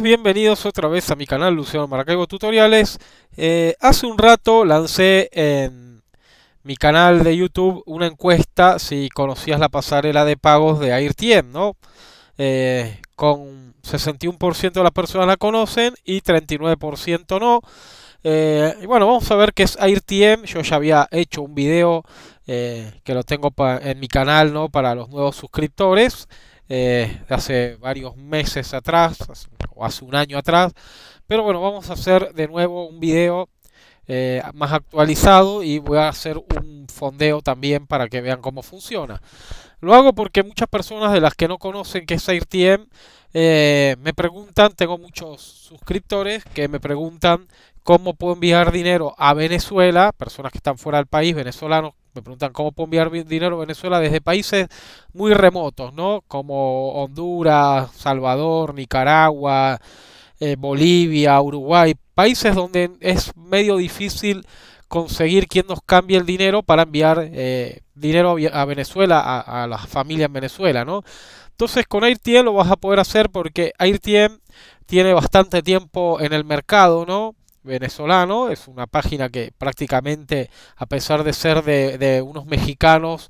bienvenidos otra vez a mi canal Luciano Maracaibo Tutoriales. Eh, hace un rato lancé en mi canal de YouTube una encuesta si conocías la pasarela de pagos de AirTM, ¿no? Eh, con 61% de las personas la conocen y 39% no. Eh, y bueno, vamos a ver qué es AirTM. Yo ya había hecho un video que lo tengo en mi canal, ¿no? Para los nuevos suscriptores. Eh, de hace varios meses atrás, o hace un año atrás. Pero bueno, vamos a hacer de nuevo un video eh, más actualizado y voy a hacer un fondeo también para que vean cómo funciona. Lo hago porque muchas personas de las que no conocen qué es AirTM eh, me preguntan, tengo muchos suscriptores que me preguntan cómo puedo enviar dinero a Venezuela, personas que están fuera del país, venezolanos me preguntan cómo puedo enviar dinero a Venezuela desde países muy remotos, ¿no? Como Honduras, Salvador, Nicaragua, eh, Bolivia, Uruguay, países donde es medio difícil conseguir quien nos cambie el dinero para enviar eh, dinero a Venezuela, a, las familias en Venezuela, ¿no? Entonces con AirTM lo vas a poder hacer porque AirTM tiene bastante tiempo en el mercado, ¿no? venezolano, es una página que prácticamente, a pesar de ser de, unos mexicanos,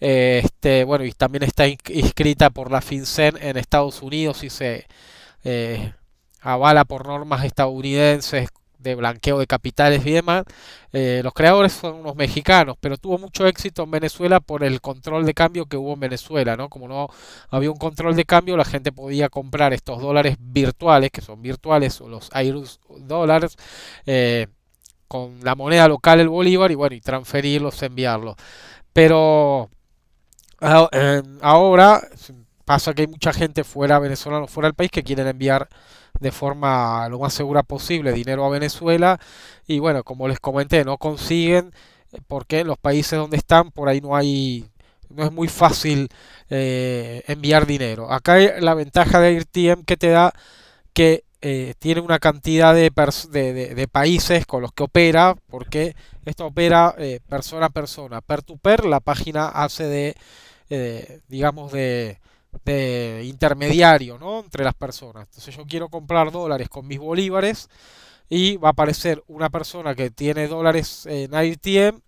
eh, este, bueno, y también está inscrita por la FinCEN en Estados Unidos y se eh, avala por normas estadounidenses de blanqueo de capitales y demás. Eh, los creadores son unos mexicanos, pero tuvo mucho éxito en Venezuela por el control de cambio que hubo en Venezuela, Como no había un control de cambio, la gente podía comprar estos dólares virtuales, que son virtuales, o los Airus dólares, eh, con la moneda local, el bolívar, y bueno, y transferirlos, enviarlos. Pero ah, eh, ahora pasa que hay mucha gente fuera venezolano, fuera del país, que quieren enviar de forma lo más segura posible dinero a Venezuela y bueno, como les comenté, no consiguen eh, porque en los países donde están por ahí no hay no es muy fácil eh, enviar dinero. Acá la ventaja de AirTM que te da que eh, tiene una cantidad de, de, países con los que opera, porque esto opera persona a persona, per to per, la página hace de, digamos, de, de intermediario ¿no? entre las personas. Entonces yo quiero comprar dólares con mis bolívares y va a aparecer una persona que tiene dólares en AirTM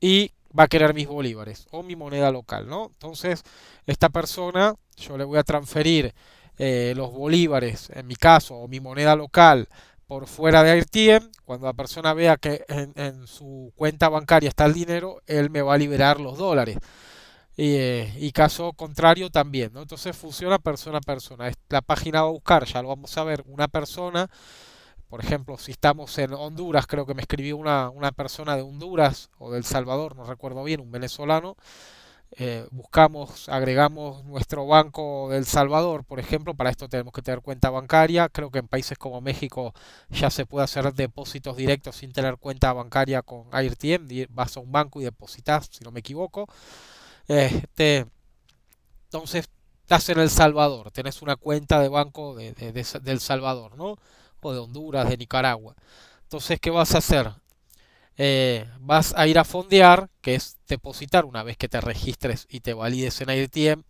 y va a querer mis bolívares o mi moneda local, ¿no? Entonces esta persona yo le voy a transferir eh, los bolívares, en mi caso, o mi moneda local por fuera de AirTM, cuando la persona vea que en su cuenta bancaria está el dinero, él me va a liberar los dólares. Eh, y, caso contrario también, ¿no? Entonces funciona persona a persona. La página va a buscar, ya lo vamos a ver, una persona. Por ejemplo, si estamos en Honduras, creo que me escribió una, una persona de Honduras o del Salvador, no recuerdo bien, un venezolano. Eh, buscamos, agregamos nuestro banco del Salvador, por ejemplo, para esto tenemos que tener cuenta bancaria. Creo que en países como México ya se puede hacer depósitos directos sin tener cuenta bancaria con AirTM. Vas a un banco y depositas, si no me equivoco. Este, entonces, estás en El Salvador, tenés una cuenta de banco de, El Salvador, ¿no? O de Honduras, de Nicaragua. Entonces, ¿qué vas a hacer? Eh, vas a ir a fondear, que es depositar una vez que te registres y te valides en ITM.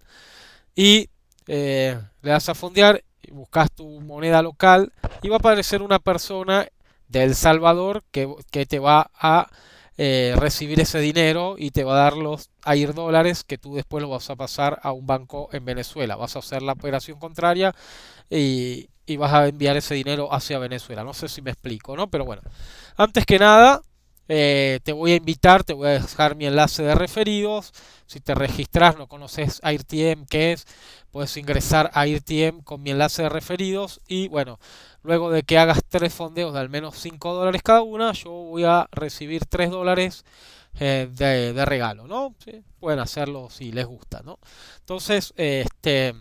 Y eh, le das a fondear, buscas tu moneda local y va a aparecer una persona de El Salvador que te va a eh, recibir ese dinero y te va a dar los AIR dólares que tú después lo vas a pasar a un banco en Venezuela. Vas a hacer la operación contraria y, y vas a enviar ese dinero hacia Venezuela. No sé si me explico, ¿no? Pero bueno, antes que nada, eh, te voy a invitar, te voy a dejar mi enlace de referidos. Si te registras, no conoces AirTM, que es? Puedes ingresar a AirTM con mi enlace de referidos y bueno, Luego de que hagas tres fondeos de al menos 5 dólares cada una, yo voy a recibir 3 dólares eh, de, regalo, ¿no? Pueden hacerlo si les gusta, ¿no? Entonces, este,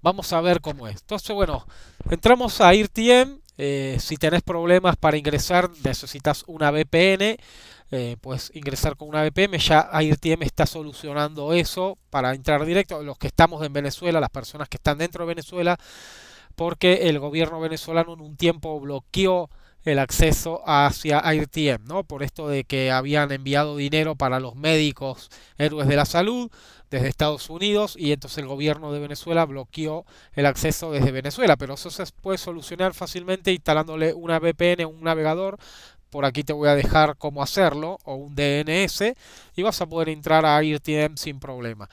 vamos a ver cómo es. Entonces, bueno, entramos a IRTM. Eh, si tenés problemas para ingresar, necesitas una VPN. Eh, puedes pues ingresar con una VPN. Ya AirTM está solucionando eso para entrar directo. Los que estamos en Venezuela, las personas que están dentro de Venezuela, porque el gobierno venezolano en un tiempo bloqueó el acceso hacia IRTM, ¿no? Por esto de que habían enviado dinero para los médicos héroes de la salud desde Estados Unidos y entonces el gobierno de Venezuela bloqueó el acceso desde Venezuela, pero eso se puede solucionar fácilmente instalándole una VPN un navegador. Por aquí te voy a dejar cómo hacerlo o un DNS y vas a poder entrar a IRTM sin problema.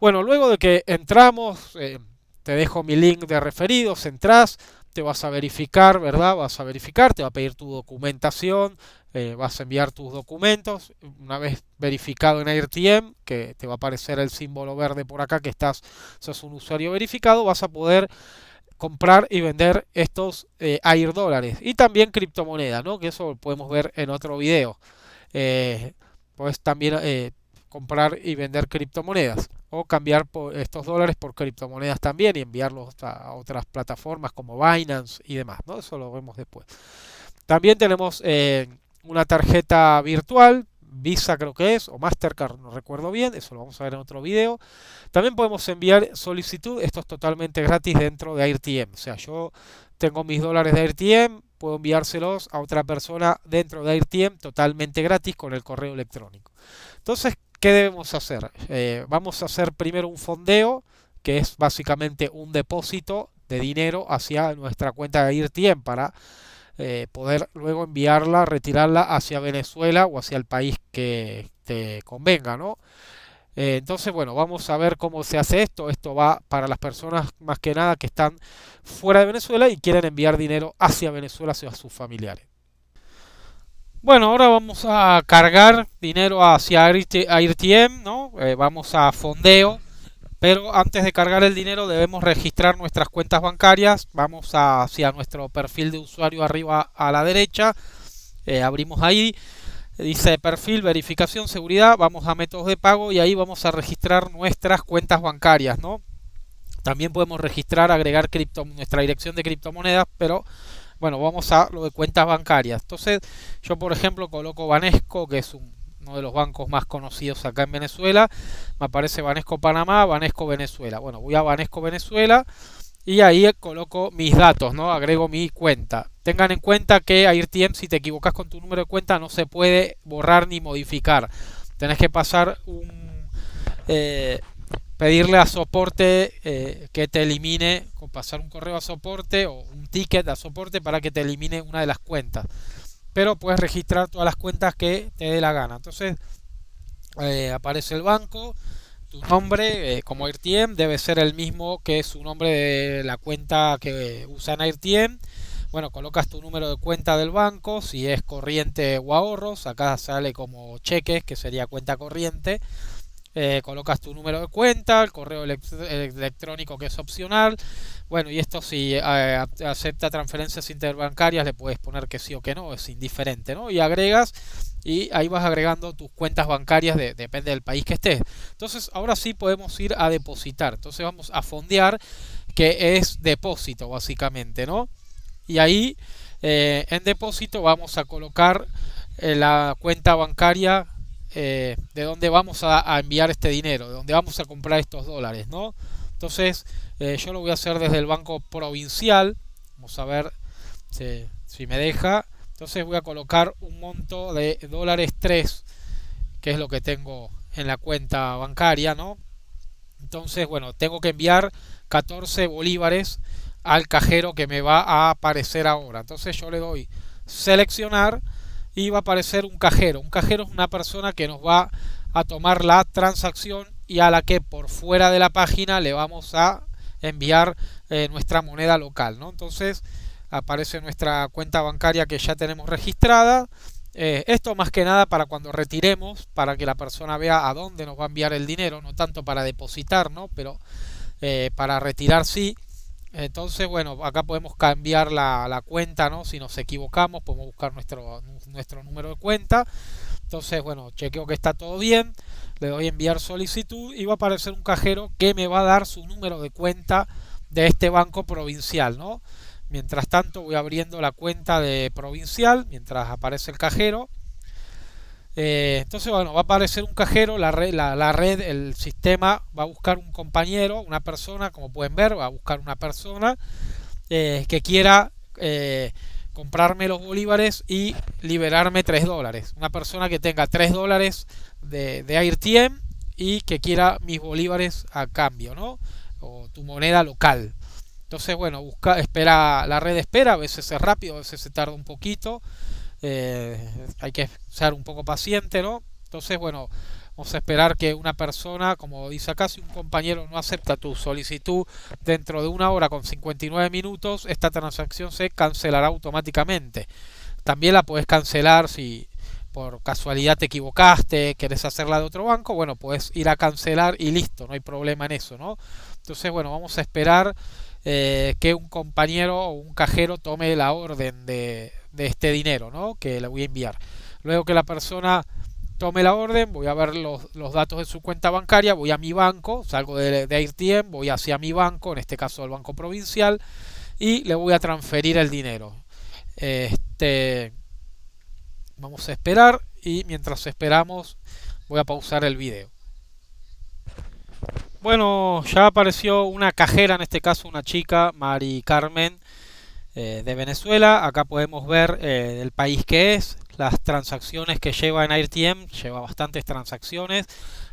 Bueno, luego de que entramos, eh, te dejo mi link de referidos, entras, te vas a verificar, ¿verdad? Vas a verificar, te va a pedir tu documentación, eh, vas a enviar tus documentos. Una vez verificado en AirTM, que te va a aparecer el símbolo verde por acá que estás, sos un usuario verificado, vas a poder comprar y vender estos eh, dólares y también criptomonedas ¿no? Que eso lo podemos ver en otro video. Eh, puedes también eh, comprar y vender criptomonedas o cambiar estos dólares por criptomonedas también y enviarlos a otras plataformas como Binance y demás. ¿no? Eso lo vemos después. También tenemos eh, una tarjeta virtual, Visa creo que es, o Mastercard, no recuerdo bien, eso lo vamos a ver en otro video. También podemos enviar solicitud, esto es totalmente gratis dentro de AirTM. O sea, yo tengo mis dólares de AirTM, puedo enviárselos a otra persona dentro de AirTM totalmente gratis con el correo electrónico. Entonces, ¿Qué debemos hacer? Eh, vamos a hacer primero un fondeo, que es básicamente un depósito de dinero hacia nuestra cuenta de IRTIEN para eh, poder luego enviarla, retirarla hacia Venezuela o hacia el país que te convenga, ¿no? Eh, entonces, bueno, vamos a ver cómo se hace esto. Esto va para las personas más que nada que están fuera de Venezuela y quieren enviar dinero hacia Venezuela, hacia sus familiares. Bueno, ahora vamos a cargar dinero hacia AirTM, ¿no? Eh, vamos a fondeo. Pero antes de cargar el dinero debemos registrar nuestras cuentas bancarias. Vamos hacia nuestro perfil de usuario arriba a la derecha. Eh, abrimos ahí. Dice perfil, verificación, seguridad. Vamos a métodos de pago y ahí vamos a registrar nuestras cuentas bancarias, ¿no? También podemos registrar, agregar cripto, nuestra dirección de criptomonedas, pero bueno, vamos a lo de cuentas bancarias. Entonces, yo por ejemplo coloco Banesco, que es uno de los bancos más conocidos acá en Venezuela. Me aparece Banesco Panamá, Banesco Venezuela. Bueno, voy a Banesco Venezuela y ahí coloco mis datos, ¿no? Agrego mi cuenta. Tengan en cuenta que a tiempo, si te equivocas con tu número de cuenta, no se puede borrar ni modificar. Tenés que pasar un, eh, pedirle a soporte eh, que te elimine, pasar un correo a soporte o un ticket a soporte para que te elimine una de las cuentas. Pero puedes registrar todas las cuentas que te dé la gana. Entonces eh, aparece el banco, tu nombre eh, como AirTM debe ser el mismo que su nombre de la cuenta que usan AirTM. Bueno, colocas tu número de cuenta del banco, si es corriente o ahorros, acá sale como cheques, que sería cuenta corriente. Eh, colocas tu número de cuenta, el correo electrónico que es opcional. Bueno, y esto si eh, acepta transferencias interbancarias le puedes poner que sí o que no, es indiferente, ¿no? Y agregas y ahí vas agregando tus cuentas bancarias, de, depende del país que estés. Entonces, ahora sí podemos ir a depositar. Entonces vamos a fondear, que es depósito básicamente, ¿no? Y ahí eh, en depósito vamos a colocar la cuenta bancaria eh, de dónde vamos a, enviar este dinero, de dónde vamos a comprar estos dólares, ¿no? Entonces, eh, yo lo voy a hacer desde el banco provincial. Vamos a ver si, me deja. Entonces voy a colocar un monto de dólares 3, que es lo que tengo en la cuenta bancaria, ¿no? Entonces, bueno, tengo que enviar 14 bolívares al cajero que me va a aparecer ahora. Entonces yo le doy seleccionar y va a aparecer un cajero. Un cajero es una persona que nos va a tomar la transacción y a la que por fuera de la página le vamos a enviar eh, nuestra moneda local. ¿no? Entonces aparece nuestra cuenta bancaria que ya tenemos registrada. Eh, esto más que nada para cuando retiremos, para que la persona vea a dónde nos va a enviar el dinero, no tanto para depositar, pero eh, para retirar sí. Entonces, bueno, acá podemos cambiar la, cuenta, ¿no? Si nos equivocamos, podemos buscar nuestro, nuestro número de cuenta. Entonces, bueno, chequeo que está todo bien. Le doy enviar solicitud y va a aparecer un cajero que me va a dar su número de cuenta de este banco provincial, ¿no? Mientras tanto voy abriendo la cuenta de provincial, mientras aparece el cajero. Eh, entonces, bueno, va a aparecer un cajero, la red, la, red, el sistema va a buscar un compañero, una persona, como pueden ver, va a buscar una persona eh, que quiera eh, comprarme los bolívares y liberarme 3 dólares. Una persona que tenga 3 dólares de, de AirTM y que quiera mis bolívares a cambio, ¿no? O tu moneda local. Entonces, bueno, busca, espera, la red espera, a veces es rápido, a veces se tarda un poquito. Eh, hay que ser un poco paciente, ¿no? Entonces, bueno, vamos a esperar que una persona, como dice acá, si un compañero no acepta tu solicitud dentro de una hora con 59 minutos, esta transacción se cancelará automáticamente. También la puedes cancelar si por casualidad te equivocaste, quieres hacerla de otro banco, bueno, puedes ir a cancelar y listo, no hay problema en eso, ¿no? Entonces, bueno, vamos a esperar eh, que un compañero o un cajero tome la orden de, de este dinero ¿no? que le voy a enviar. Luego que la persona tome la orden, voy a ver los, datos de su cuenta bancaria, voy a mi banco, salgo de, de voy hacia mi banco, en este caso el Banco Provincial, y le voy a transferir el dinero. Este, vamos a esperar y mientras esperamos voy a pausar el video. Bueno, ya apareció una cajera, en este caso una chica, Mari Carmen, eh, de Venezuela. Acá podemos ver eh, el país que es, las transacciones que lleva en Airtiem, lleva bastantes transacciones,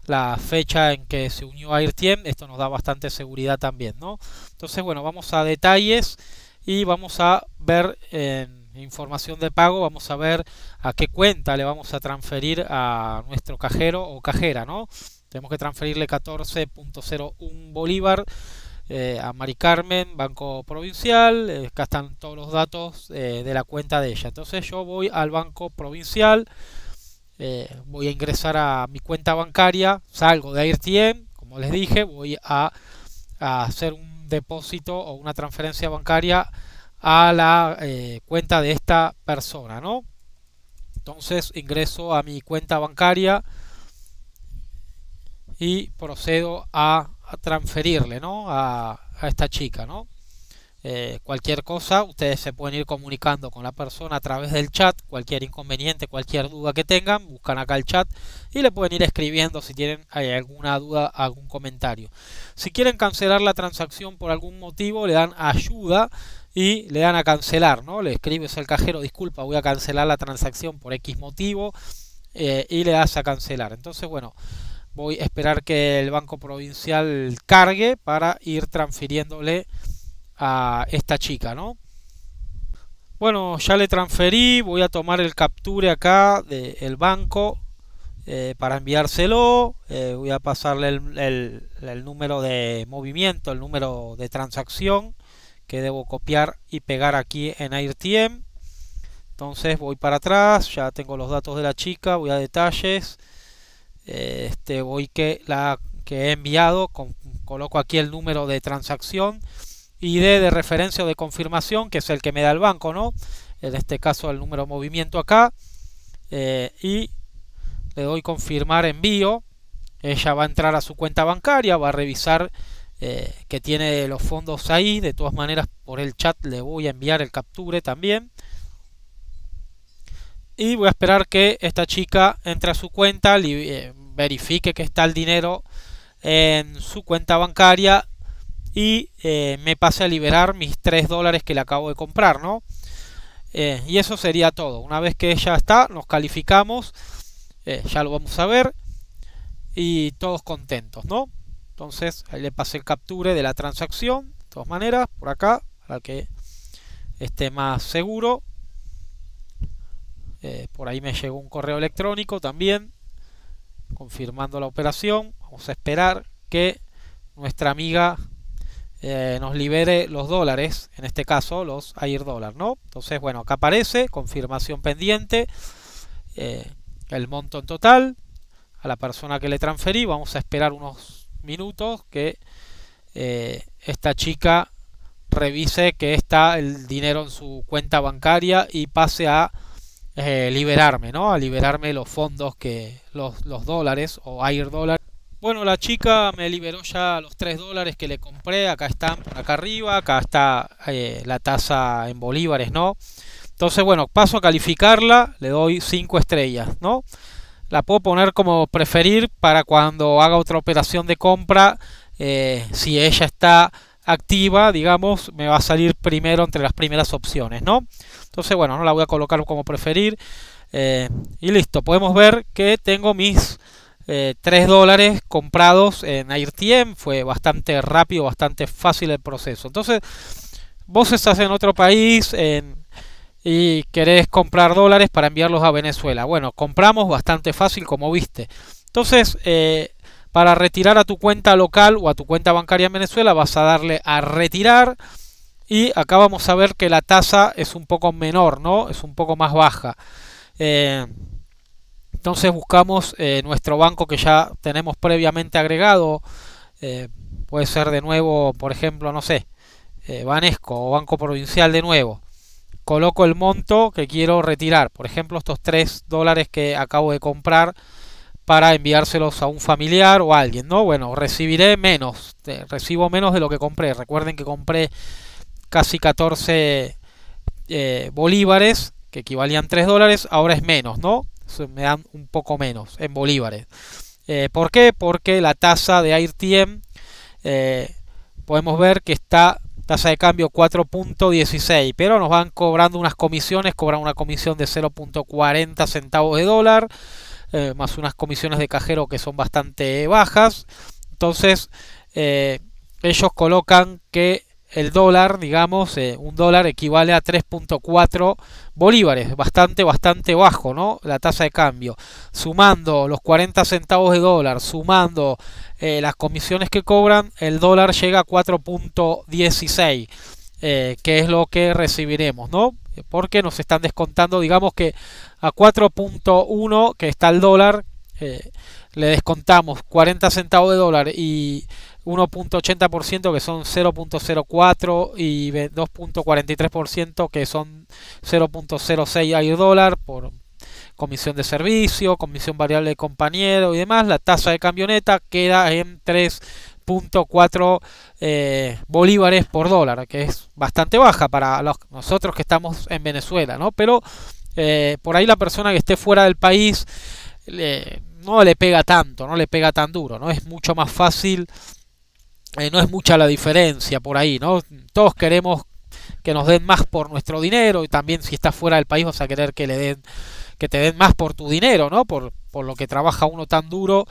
la fecha en que se unió a AirTM, esto nos da bastante seguridad también, ¿no? Entonces, bueno, vamos a detalles y vamos a ver en información de pago, vamos a ver a qué cuenta le vamos a transferir a nuestro cajero o cajera, ¿no? Tenemos que transferirle 14.01 bolívar eh, a Mari Carmen, Banco Provincial, eh, acá están todos los datos eh, de la cuenta de ella. Entonces yo voy al Banco Provincial, voy a ingresar a mi cuenta bancaria, salgo de AirTM, como les dije, voy a, a, hacer un depósito o una transferencia bancaria a la cuenta de esta persona, ¿no? Entonces ingreso a mi cuenta bancaria y procedo a a transferirle ¿no? a, esta chica. ¿no? Eh, cualquier cosa, ustedes se pueden ir comunicando con la persona a través del chat, cualquier inconveniente, cualquier duda que tengan, buscan acá el chat y le pueden ir escribiendo si tienen alguna duda, algún comentario. Si quieren cancelar la transacción por algún motivo, le dan ayuda y le dan a cancelar, ¿no? Le escribes al cajero, disculpa, voy a cancelar la transacción por X motivo eh, y le das a cancelar. Entonces, bueno, voy a esperar que el Banco Provincial cargue para ir transfiriéndole a esta chica, ¿no? Bueno, ya le transferí, voy a tomar el capture acá del banco eh, para enviárselo, eh, voy a pasarle el, el número de movimiento, el número de transacción que debo copiar y pegar aquí en AirTM. Entonces voy para atrás, ya tengo los datos de la chica, voy a detalles, este voy que la que he enviado coloco aquí el número de transacción ID de referencia o de confirmación que es el que me da el banco no en este caso el número de movimiento acá eh, y le doy confirmar envío ella va a entrar a su cuenta bancaria va a revisar eh, que tiene los fondos ahí de todas maneras por el chat le voy a enviar el capture también y voy a esperar que esta chica entre a su cuenta, eh, verifique que está el dinero en su cuenta bancaria y eh, me pase a liberar mis 3 dólares que le acabo de comprar, ¿no? Eh, y eso sería todo. Una vez que ella está, nos calificamos, ya lo vamos a ver y todos contentos, ¿no? Entonces ahí le pasé el capture de la transacción, de todas maneras, por acá, para que esté más seguro. Eh, por ahí me llegó un correo electrónico también confirmando la operación. Vamos a esperar que nuestra amiga eh, nos libere los dólares, en este caso los AIR dólar, ¿no? Entonces, bueno, acá aparece confirmación pendiente, eh, el monto en total a la persona que le transferí. Vamos a esperar unos minutos que esta chica revise que está el dinero en su cuenta bancaria y pase a eh, liberarme, ¿no? A liberarme los fondos que los, dólares o air dólares. Bueno, la chica me liberó ya los 3 dólares que le compré. Acá están acá arriba. Acá está eh, la tasa en bolívares, ¿no? Entonces, bueno, paso a calificarla. Le doy 5 estrellas, ¿no? La puedo poner como preferir para cuando haga otra operación de compra. Eh, si ella está activa, digamos, me va a salir primero entre las primeras opciones, ¿no? Entonces, bueno, no la voy a colocar como preferir. Eh, y listo, podemos ver que tengo mis eh, 3 dólares comprados en AirTM. Fue bastante rápido, bastante fácil el proceso. Entonces, vos estás en otro país y querés comprar dólares para enviarlos a Venezuela. Bueno, compramos bastante fácil, como viste. Entonces, eh, para retirar a tu cuenta local o a tu cuenta bancaria en Venezuela vas a darle a retirar y acá vamos a ver que la tasa es un poco menor, ¿no? Es un poco más baja. Eh, entonces buscamos eh, nuestro banco que ya tenemos previamente agregado. Eh, puede ser de nuevo, por ejemplo, no sé, Banesco o Banco Provincial de nuevo. Coloco el monto que quiero retirar. Por ejemplo, estos 3 dólares que acabo de comprar para enviárselos a un familiar o a alguien, ¿no? Bueno, recibiré menos, recibo menos de lo que compré. Recuerden que compré casi 14 eh, bolívares, que equivalían 3 dólares, ahora es menos, ¿no? me dan un poco menos en bolívares. Eh, ¿Por qué? Porque la tasa de AirTM eh, podemos ver que está tasa de cambio 4.16, pero nos van cobrando unas comisiones, cobran una comisión de 0.40 centavos de dólar eh, más unas comisiones de cajero que son bastante bajas. Entonces, eh, ellos colocan que el dólar, digamos, eh, un dólar equivale a 3.4 bolívares, bastante, bastante bajo, ¿no? La tasa de cambio. Sumando los 40 centavos de dólar, sumando las comisiones que cobran, el dólar llega a 4.16, que es lo que recibiremos, ¿no? Porque nos están descontando, digamos que a 4.1 que está el dólar, eh, le descontamos 40 centavos de dólar y 1.80% que son 0.04 y 2.43% que son 0.06 al dólar por comisión de servicio, comisión variable de compañero y demás. La tasa de camioneta queda en 3.4 eh, bolívares por dólar, que es bastante baja para nosotros que estamos en Venezuela, ¿no? Pero eh, por ahí la persona que esté fuera del país no le pega tanto, no le pega tan duro, ¿no? Es mucho más fácil, eh, no es mucha la diferencia por ahí, ¿no? Todos queremos que nos den más por nuestro dinero y también si estás fuera del país vas a querer que le den que te den más por tu dinero, ¿no? Por, por lo que trabaja uno tan duro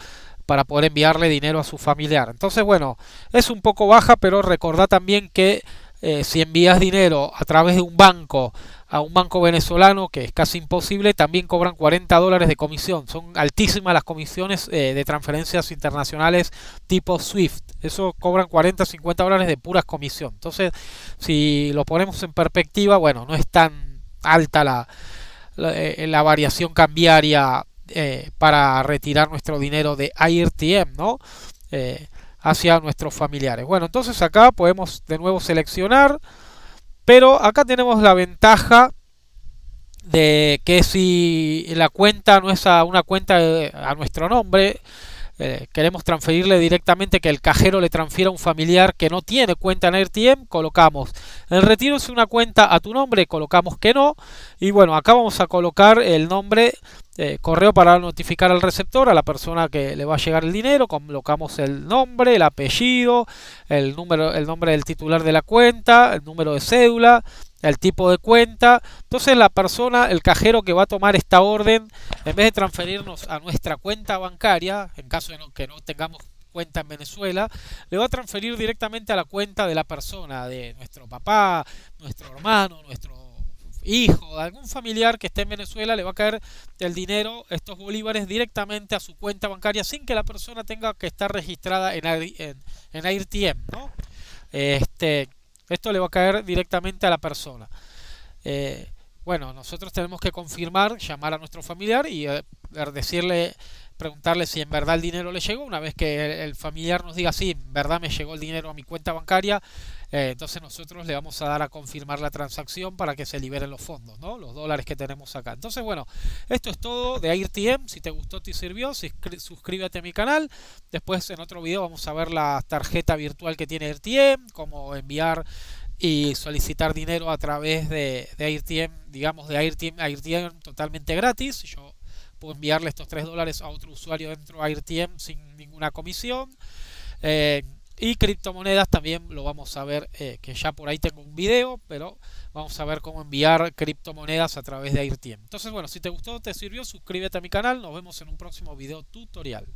para poder enviarle dinero a su familiar. Entonces, bueno, es un poco baja, pero recordá también que eh, si envías dinero a través de un banco a un banco venezolano, que es casi imposible, también cobran 40 dólares de comisión. Son altísimas las comisiones eh, de transferencias internacionales tipo SWIFT. Eso cobran 40, 50 dólares de puras comisión. Entonces, si lo ponemos en perspectiva, bueno, no es tan alta la, la, eh, variación cambiaria eh, para retirar nuestro dinero de IRTM, ¿no? hacia nuestros familiares. Bueno, entonces acá podemos de nuevo seleccionar. Pero acá tenemos la ventaja de que si la cuenta no es una cuenta a nuestro nombre, eh, queremos transferirle directamente que el cajero le transfiera a un familiar que no tiene cuenta en RTM colocamos el retiro es una cuenta a tu nombre, colocamos que no y bueno, acá vamos a colocar el nombre eh, correo para notificar al receptor, a la persona que le va a llegar el dinero, colocamos el nombre, el apellido, el número, el nombre del titular de la cuenta, el número de cédula, el tipo de cuenta. Entonces la persona, el cajero que va a tomar esta orden, en vez de transferirnos a nuestra cuenta bancaria, en caso de que no tengamos cuenta en Venezuela, le va a transferir directamente a la cuenta de la persona, de nuestro papá, nuestro hermano, nuestro hijo, de algún familiar que esté en Venezuela, le va a caer el dinero, estos bolívares, directamente a su cuenta bancaria sin que la persona tenga que estar registrada en, en, en AirTM, ¿no? Este, esto le va a caer directamente a la persona. Eh, bueno, nosotros tenemos que confirmar, llamar a nuestro familiar y eh, decirle preguntarle si en verdad el dinero le llegó. Una vez que el familiar nos diga sí, en verdad me llegó el dinero a mi cuenta bancaria, eh, entonces nosotros le vamos a dar a confirmar la transacción para que se liberen los fondos, ¿no? Los dólares que tenemos acá. Entonces, bueno, esto es todo de AirTM. Si te gustó, te sirvió, suscríbete a mi canal. Después en otro video vamos a ver la tarjeta virtual que tiene AirTM, cómo enviar y solicitar dinero a través de, de AirTM, digamos de AirTM, AirTM totalmente gratis. Yo puedo enviarle estos 3 dólares a otro usuario dentro de AirTM sin ninguna comisión. Eh, y criptomonedas también lo vamos a ver, eh, que ya por ahí tengo un video, pero vamos a ver cómo enviar criptomonedas a través de AirTM. Entonces, bueno, si te gustó, te sirvió, suscríbete a mi canal. Nos vemos en un próximo video tutorial.